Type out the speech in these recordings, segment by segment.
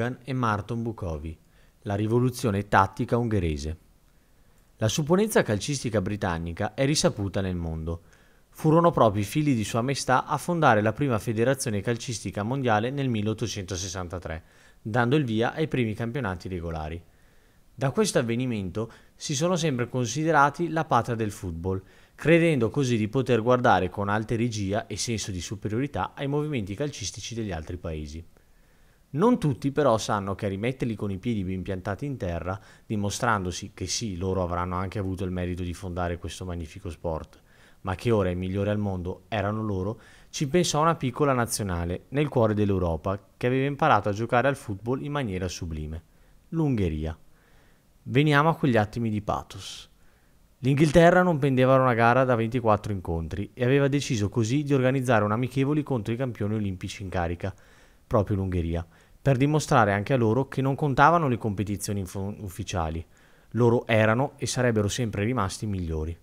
Logan e Marton Bukovi, la rivoluzione tattica ungherese. La supponenza calcistica britannica è risaputa nel mondo. Furono proprio i figli di Sua Maestà a fondare la prima federazione calcistica mondiale nel 1863, dando il via ai primi campionati regolari. Da questo avvenimento si sono sempre considerati la patria del football, credendo così di poter guardare con alta regia e senso di superiorità ai movimenti calcistici degli altri paesi. Non tutti però sanno che rimetterli con i piedi ben piantati in terra, dimostrandosi che sì, loro avranno anche avuto il merito di fondare questo magnifico sport, ma che ora i migliori al mondo erano loro, ci pensò una piccola nazionale nel cuore dell'Europa che aveva imparato a giocare al football in maniera sublime, l'Ungheria. Veniamo a quegli attimi di pathos. L'Inghilterra non pendeva una gara da 24 incontri e aveva deciso così di organizzare un amichevoli contro i campioni olimpici in carica – proprio l'Ungheria, per dimostrare anche a loro che non contavano le competizioni ufficiali, loro erano e sarebbero sempre rimasti migliori.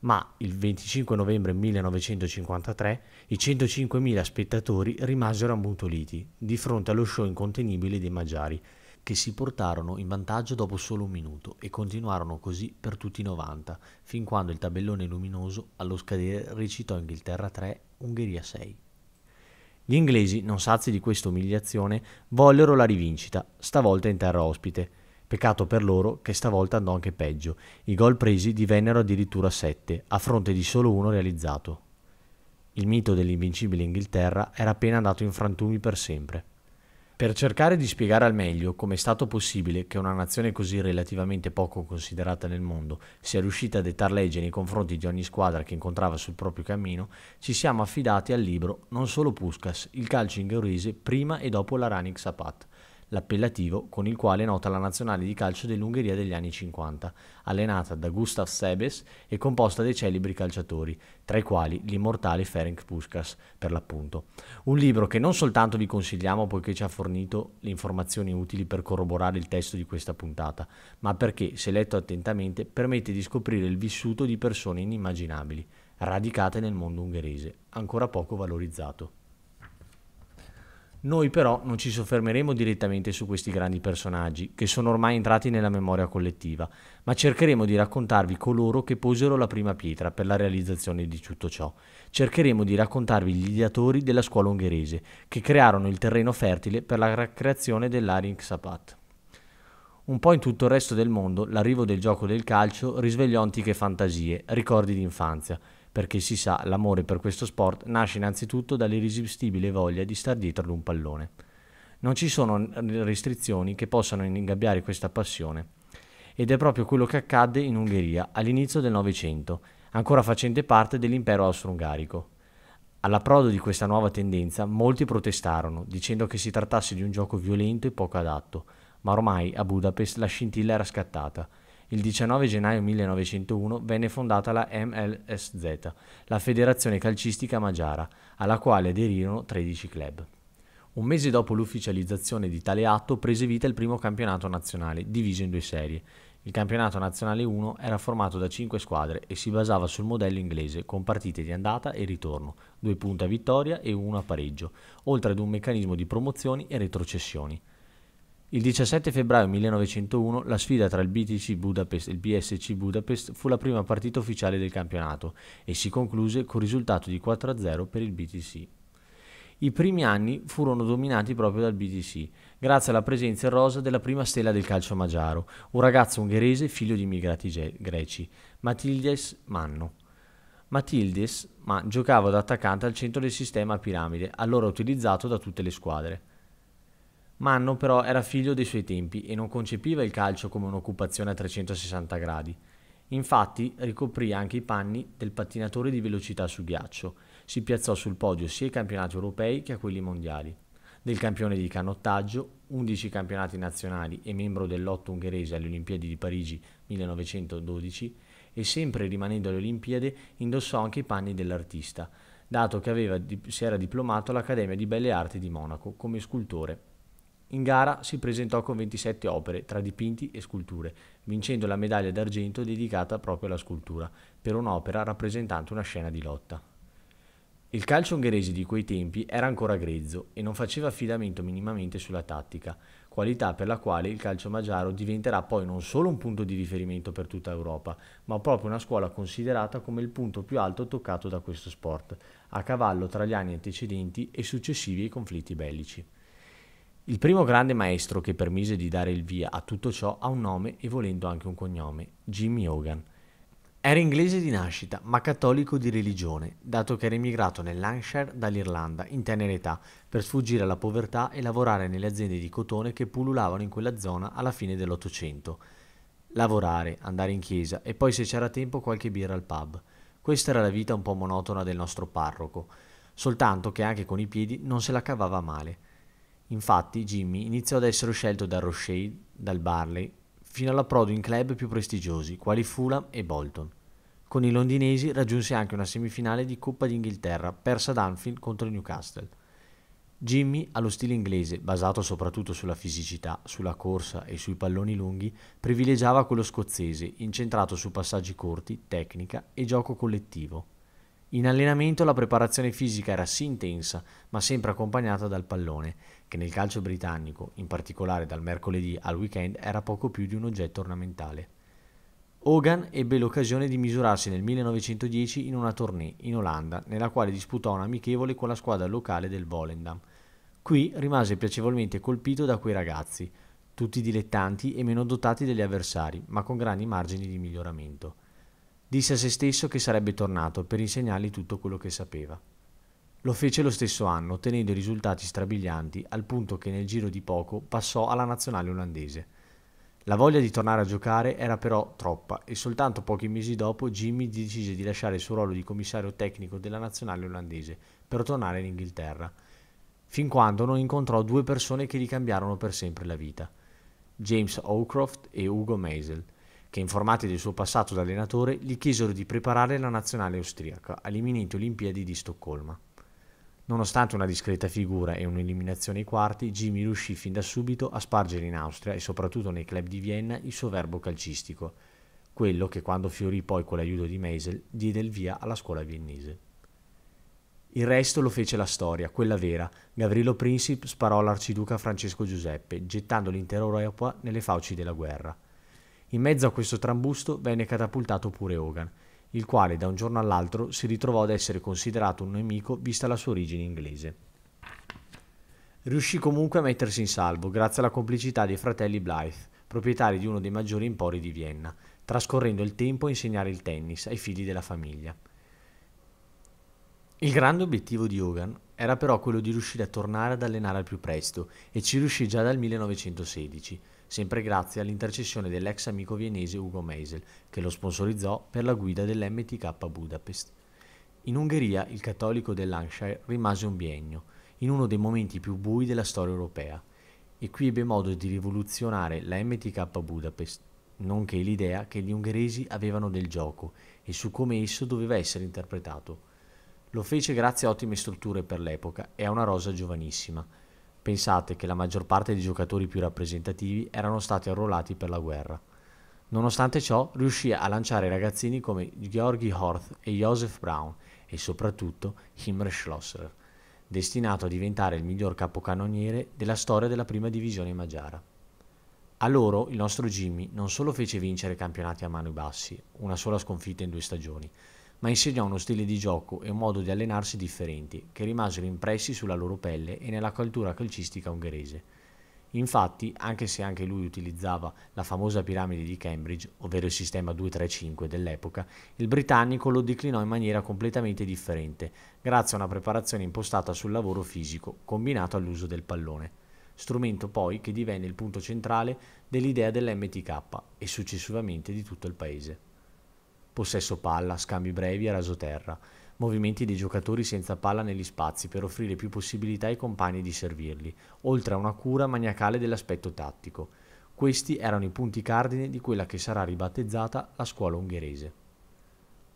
Ma il 25 novembre 1953 i 105.000 spettatori rimasero ammutoliti di fronte allo show incontenibile dei Magiari, che si portarono in vantaggio dopo solo un minuto e continuarono così per tutti i 90, fin quando il tabellone luminoso allo scadere recitò Inghilterra 3, Ungheria 6. Gli inglesi, non sazi di questa umiliazione, vollero la rivincita, stavolta in terra ospite. Peccato per loro che stavolta andò anche peggio. I gol presi divennero addirittura sette, a fronte di solo uno realizzato. Il mito dell'invincibile Inghilterra era appena andato in frantumi per sempre. Per cercare di spiegare al meglio come è stato possibile che una nazione così relativamente poco considerata nel mondo sia riuscita a dettar legge nei confronti di ogni squadra che incontrava sul proprio cammino, ci siamo affidati al libro Non solo Puskas, il calcio inglese prima e dopo la Ranik Sapat, l'appellativo con il quale è nota la nazionale di calcio dell'Ungheria degli anni 50, allenata da Gustav Sebes e composta dei celebri calciatori, tra i quali l'immortale Ferenc Puskas, per l'appunto. Un libro che non soltanto vi consigliamo poiché ci ha fornito le informazioni utili per corroborare il testo di questa puntata, ma perché, se letto attentamente, permette di scoprire il vissuto di persone inimmaginabili radicate nel mondo ungherese, ancora poco valorizzato. Noi però non ci soffermeremo direttamente su questi grandi personaggi, che sono ormai entrati nella memoria collettiva, ma cercheremo di raccontarvi coloro che posero la prima pietra per la realizzazione di tutto ciò. Cercheremo di raccontarvi gli ideatori della scuola ungherese, che crearono il terreno fertile per la creazione dell'Arinxapat. Un po' in tutto il resto del mondo l'arrivo del gioco del calcio risvegliò antiche fantasie, ricordi d'infanzia, perché si sa l'amore per questo sport nasce innanzitutto dall'irresistibile voglia di star dietro ad un pallone. Non ci sono restrizioni che possano ingabbiare questa passione ed è proprio quello che accadde in Ungheria all'inizio del Novecento, ancora facente parte dell'impero austro-ungarico. All'approdo di questa nuova tendenza molti protestarono, dicendo che si trattasse di un gioco violento e poco adatto, ma ormai a Budapest la scintilla era scattata il 19 gennaio 1901 venne fondata la MLSZ, la Federazione Calcistica Magiara, alla quale aderirono 13 club. Un mese dopo l'ufficializzazione di tale atto prese vita il primo campionato nazionale, diviso in due serie. Il campionato nazionale 1 era formato da 5 squadre e si basava sul modello inglese con partite di andata e ritorno, due punte a vittoria e uno a pareggio, oltre ad un meccanismo di promozioni e retrocessioni. Il 17 febbraio 1901 la sfida tra il BTC Budapest e il BSC Budapest fu la prima partita ufficiale del campionato e si concluse col risultato di 4-0 per il BTC. I primi anni furono dominati proprio dal BTC, grazie alla presenza in rosa della prima stella del calcio magiaro, un ragazzo ungherese figlio di immigrati greci, Matildes Manno. Matildes ma, giocava da attaccante al centro del sistema a piramide, allora utilizzato da tutte le squadre. Manno però era figlio dei suoi tempi e non concepiva il calcio come un'occupazione a 360 gradi. Infatti ricoprì anche i panni del pattinatore di velocità su ghiaccio. Si piazzò sul podio sia ai campionati europei che a quelli mondiali. Del campione di canottaggio, 11 campionati nazionali e membro del lotto ungherese alle Olimpiadi di Parigi 1912 e sempre rimanendo alle Olimpiadi indossò anche i panni dell'artista, dato che aveva, si era diplomato all'Accademia di Belle Arti di Monaco come scultore in gara si presentò con 27 opere tra dipinti e sculture, vincendo la medaglia d'argento dedicata proprio alla scultura, per un'opera rappresentante una scena di lotta. Il calcio ungherese di quei tempi era ancora grezzo e non faceva affidamento minimamente sulla tattica, qualità per la quale il calcio magiaro diventerà poi non solo un punto di riferimento per tutta Europa, ma proprio una scuola considerata come il punto più alto toccato da questo sport, a cavallo tra gli anni antecedenti e successivi ai conflitti bellici. Il primo grande maestro che permise di dare il via a tutto ciò ha un nome e volendo anche un cognome, Jimmy Hogan. Era inglese di nascita, ma cattolico di religione, dato che era emigrato nel Lancashire dall'Irlanda in tenera età per sfuggire alla povertà e lavorare nelle aziende di cotone che pullulavano in quella zona alla fine dell'Ottocento. Lavorare, andare in chiesa e poi se c'era tempo qualche birra al pub. Questa era la vita un po' monotona del nostro parroco, soltanto che anche con i piedi non se la cavava male. Infatti Jimmy iniziò ad essere scelto dal Rothschild, dal Barley, fino all'approdo in club più prestigiosi, quali Fulham e Bolton. Con i londinesi raggiunse anche una semifinale di Coppa d'Inghilterra persa ad Anfield contro il Newcastle. Jimmy, allo stile inglese, basato soprattutto sulla fisicità, sulla corsa e sui palloni lunghi, privilegiava quello scozzese, incentrato su passaggi corti, tecnica e gioco collettivo. In allenamento la preparazione fisica era sì intensa, ma sempre accompagnata dal pallone, che nel calcio britannico, in particolare dal mercoledì al weekend, era poco più di un oggetto ornamentale. Hogan ebbe l'occasione di misurarsi nel 1910 in una tournée in Olanda, nella quale disputò un amichevole con la squadra locale del Volendam. Qui rimase piacevolmente colpito da quei ragazzi, tutti dilettanti e meno dotati degli avversari, ma con grandi margini di miglioramento. Disse a se stesso che sarebbe tornato per insegnargli tutto quello che sapeva. Lo fece lo stesso anno, ottenendo risultati strabilianti al punto che nel giro di poco passò alla nazionale olandese. La voglia di tornare a giocare era però troppa e soltanto pochi mesi dopo Jimmy decise di lasciare il suo ruolo di commissario tecnico della nazionale olandese per tornare in Inghilterra, fin quando non incontrò due persone che gli cambiarono per sempre la vita, James Howcroft e Ugo Maisel che informati del suo passato da allenatore gli chiesero di preparare la nazionale austriaca alle imminenti Olimpiadi di Stoccolma. Nonostante una discreta figura e un'eliminazione ai quarti, Jimmy riuscì fin da subito a spargere in Austria e soprattutto nei club di Vienna il suo verbo calcistico, quello che quando fiorì poi con l'aiuto di Meisel diede il via alla scuola viennese. Il resto lo fece la storia, quella vera. Gavrilo Princip sparò all'arciduca Francesco Giuseppe, gettando l'intero Europa nelle fauci della guerra. In mezzo a questo trambusto venne catapultato pure Hogan, il quale da un giorno all'altro si ritrovò ad essere considerato un nemico vista la sua origine inglese. Riuscì comunque a mettersi in salvo grazie alla complicità dei fratelli Blythe, proprietari di uno dei maggiori impori di Vienna, trascorrendo il tempo a insegnare il tennis ai figli della famiglia. Il grande obiettivo di Hogan era però quello di riuscire a tornare ad allenare al più presto e ci riuscì già dal 1916 sempre grazie all'intercessione dell'ex amico viennese Ugo Meisel, che lo sponsorizzò per la guida dell'MTK Budapest. In Ungheria il cattolico dell'Hampshire rimase un biennio, in uno dei momenti più bui della storia europea, e qui ebbe modo di rivoluzionare la MTK Budapest, nonché l'idea che gli ungheresi avevano del gioco e su come esso doveva essere interpretato. Lo fece grazie a ottime strutture per l'epoca e a una rosa giovanissima, Pensate che la maggior parte dei giocatori più rappresentativi erano stati arruolati per la guerra. Nonostante ciò, riuscì a lanciare ragazzini come Georgi Horth e Joseph Brown e soprattutto Himmler Schlosser, destinato a diventare il miglior capocannoniere della storia della prima divisione magiara. A loro il nostro Jimmy non solo fece vincere campionati a mani bassi, una sola sconfitta in due stagioni, ma insegnò uno stile di gioco e un modo di allenarsi differenti, che rimasero impressi sulla loro pelle e nella cultura calcistica ungherese. Infatti, anche se anche lui utilizzava la famosa piramide di Cambridge, ovvero il sistema 235 dell'epoca, il britannico lo declinò in maniera completamente differente, grazie a una preparazione impostata sul lavoro fisico, combinato all'uso del pallone strumento poi che divenne il punto centrale dell'idea dell'MTK e successivamente di tutto il paese possesso palla, scambi brevi a raso terra, movimenti dei giocatori senza palla negli spazi per offrire più possibilità ai compagni di servirli, oltre a una cura maniacale dell'aspetto tattico. Questi erano i punti cardine di quella che sarà ribattezzata la scuola ungherese.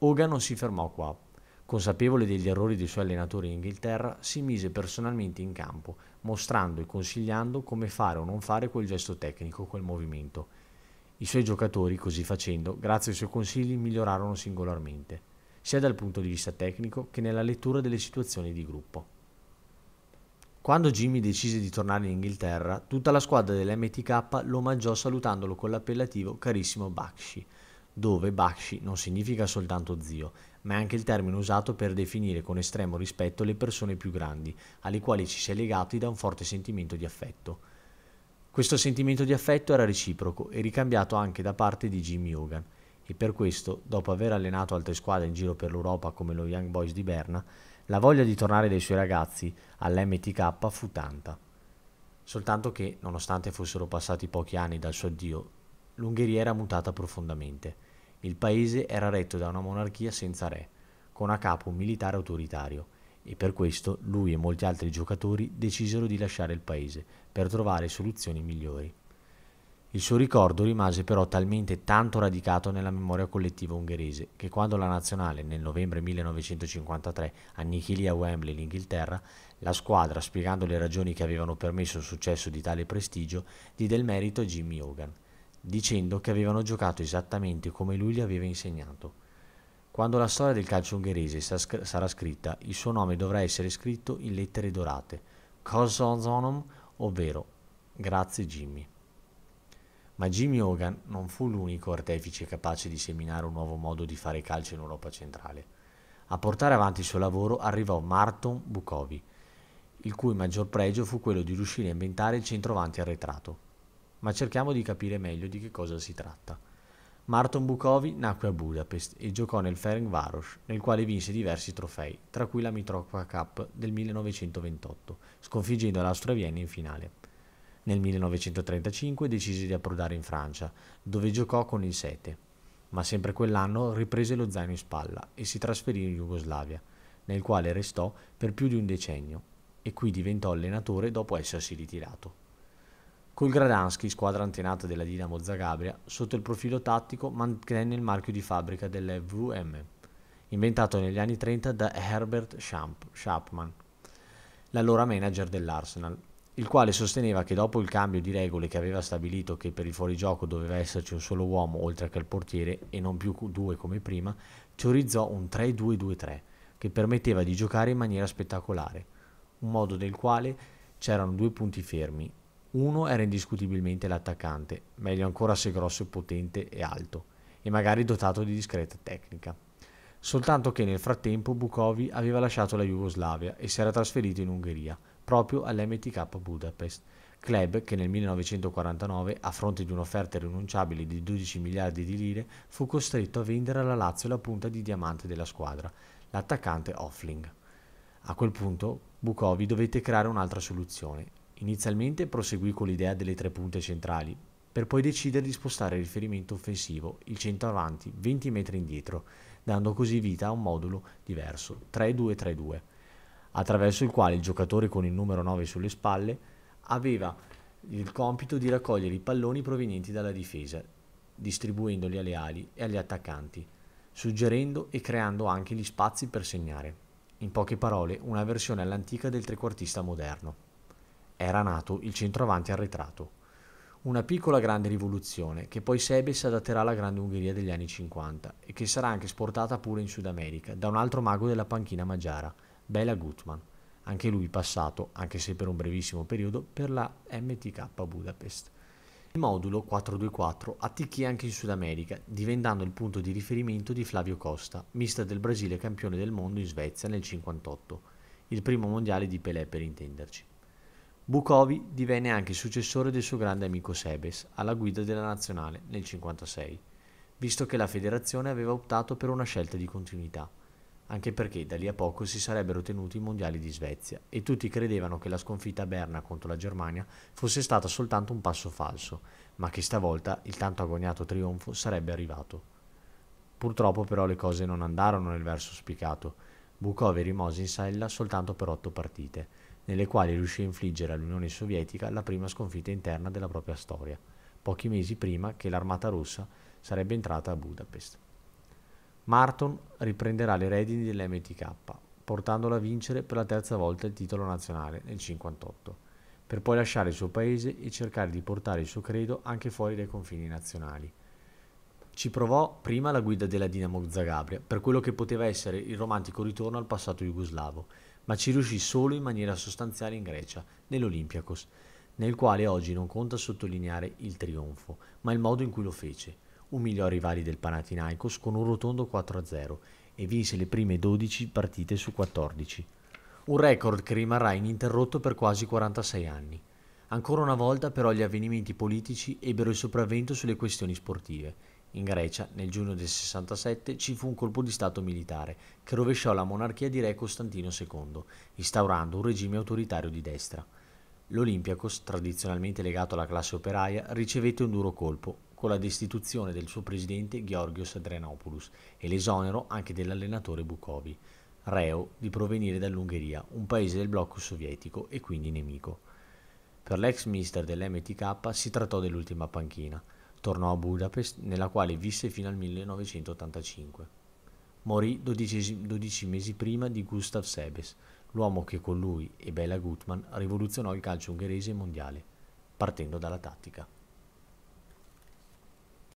Oga non si fermò qua. Consapevole degli errori dei suoi allenatori in Inghilterra, si mise personalmente in campo, mostrando e consigliando come fare o non fare quel gesto tecnico, quel movimento. I suoi giocatori, così facendo, grazie ai suoi consigli, migliorarono singolarmente, sia dal punto di vista tecnico che nella lettura delle situazioni di gruppo. Quando Jimmy decise di tornare in Inghilterra, tutta la squadra dell'MTK lo omaggiò salutandolo con l'appellativo carissimo Bakshi, dove Bakshi non significa soltanto zio, ma è anche il termine usato per definire con estremo rispetto le persone più grandi, alle quali ci si è legati da un forte sentimento di affetto. Questo sentimento di affetto era reciproco e ricambiato anche da parte di Jimmy Hogan e per questo, dopo aver allenato altre squadre in giro per l'Europa come lo Young Boys di Berna, la voglia di tornare dai suoi ragazzi all'MTK fu tanta. Soltanto che, nonostante fossero passati pochi anni dal suo addio, l'Ungheria era mutata profondamente. Il paese era retto da una monarchia senza re, con a capo un militare autoritario e per questo lui e molti altri giocatori decisero di lasciare il paese per trovare soluzioni migliori. Il suo ricordo rimase però talmente tanto radicato nella memoria collettiva ungherese che quando la nazionale nel novembre 1953 annichilì a Wembley l'Inghilterra, la squadra, spiegando le ragioni che avevano permesso il successo di tale prestigio, diede il merito a Jimmy Hogan, dicendo che avevano giocato esattamente come lui gli aveva insegnato. Quando la storia del calcio ungherese sarà scritta, il suo nome dovrà essere scritto in lettere dorate, Kozonzonum, ovvero Grazie Jimmy. Ma Jimmy Hogan non fu l'unico artefice capace di seminare un nuovo modo di fare calcio in Europa centrale. A portare avanti il suo lavoro arrivò Marton Bukovi, il cui maggior pregio fu quello di riuscire a inventare il centrovanti arretrato. Ma cerchiamo di capire meglio di che cosa si tratta. Marton Bukovi nacque a Budapest e giocò nel Ferencváros, nel quale vinse diversi trofei, tra cui la Mitropa Cup del 1928, sconfiggendo l'Austria Vienna in finale. Nel 1935 decise di approdare in Francia, dove giocò con il Sete, ma sempre quell'anno riprese lo zaino in spalla e si trasferì in Jugoslavia, nel quale restò per più di un decennio e qui diventò allenatore dopo essersi ritirato. Col Gradansky, squadra antenata della Dinamo Zagabria, sotto il profilo tattico mantenne il marchio di fabbrica delle dell'EVM, inventato negli anni 30 da Herbert Schapman, l'allora manager dell'Arsenal, il quale sosteneva che dopo il cambio di regole che aveva stabilito che per il fuorigioco doveva esserci un solo uomo oltre che il portiere e non più due come prima, teorizzò un 3-2-2-3 che permetteva di giocare in maniera spettacolare, un modo nel quale c'erano due punti fermi uno era indiscutibilmente l'attaccante, meglio ancora se grosso e potente e alto, e magari dotato di discreta tecnica. Soltanto che nel frattempo Bukovi aveva lasciato la Jugoslavia e si era trasferito in Ungheria, proprio all'MTK Budapest, club che nel 1949, a fronte di un'offerta irrinunciabile di 12 miliardi di lire, fu costretto a vendere alla Lazio la punta di diamante della squadra, l'attaccante Offling. A quel punto Bukovi dovette creare un'altra soluzione Inizialmente proseguì con l'idea delle tre punte centrali, per poi decidere di spostare il riferimento offensivo, il centro avanti, 20 metri indietro, dando così vita a un modulo diverso, 3-2-3-2, attraverso il quale il giocatore con il numero 9 sulle spalle aveva il compito di raccogliere i palloni provenienti dalla difesa, distribuendoli alle ali e agli attaccanti, suggerendo e creando anche gli spazi per segnare. In poche parole, una versione all'antica del trequartista moderno. Era nato il centroavanti arretrato. Una piccola grande rivoluzione che poi Sebes adatterà alla Grande Ungheria degli anni 50 e che sarà anche esportata pure in Sud America da un altro mago della panchina magiara, Bela Gutmann, anche lui passato, anche se per un brevissimo periodo, per la MTK Budapest. Il modulo 424 atticchì anche in Sud America, diventando il punto di riferimento di Flavio Costa, mister del Brasile campione del mondo in Svezia nel 58, il primo mondiale di Pelé per intenderci. Bukovi divenne anche successore del suo grande amico Sebes alla guida della nazionale nel 1956, visto che la federazione aveva optato per una scelta di continuità, anche perché da lì a poco si sarebbero tenuti i mondiali di Svezia e tutti credevano che la sconfitta a Berna contro la Germania fosse stata soltanto un passo falso, ma che stavolta il tanto agognato trionfo sarebbe arrivato. Purtroppo però le cose non andarono nel verso auspicato. Bukovi rimase in sella soltanto per otto partite, nelle quali riuscì a infliggere all'Unione Sovietica la prima sconfitta interna della propria storia, pochi mesi prima che l'armata russa sarebbe entrata a Budapest. Marton riprenderà le redini dell'MTK, portandola a vincere per la terza volta il titolo nazionale nel 1958, per poi lasciare il suo paese e cercare di portare il suo credo anche fuori dai confini nazionali. Ci provò prima la guida della Dinamo Zagabria, per quello che poteva essere il romantico ritorno al passato jugoslavo, ma ci riuscì solo in maniera sostanziale in Grecia, nell'Olympiakos, nel quale oggi non conta sottolineare il trionfo, ma il modo in cui lo fece. Umiliò i rivali del Panathinaikos con un rotondo 4-0 e vinse le prime 12 partite su 14. Un record che rimarrà ininterrotto per quasi 46 anni. Ancora una volta però gli avvenimenti politici ebbero il sopravvento sulle questioni sportive in Grecia, nel giugno del 67, ci fu un colpo di Stato militare che rovesciò la monarchia di Re Costantino II, instaurando un regime autoritario di destra. L'Olympiakos, tradizionalmente legato alla classe operaia, ricevette un duro colpo, con la destituzione del suo presidente Georgios Adrianopoulos e l'esonero anche dell'allenatore Bukovi, reo di provenire dall'Ungheria, un paese del blocco sovietico e quindi nemico. Per l'ex mister dell'MTK si trattò dell'ultima panchina tornò a Budapest nella quale visse fino al 1985. Morì 12, 12 mesi prima di Gustav Sebes, l'uomo che con lui e Bela Gutmann rivoluzionò il calcio ungherese mondiale, partendo dalla tattica.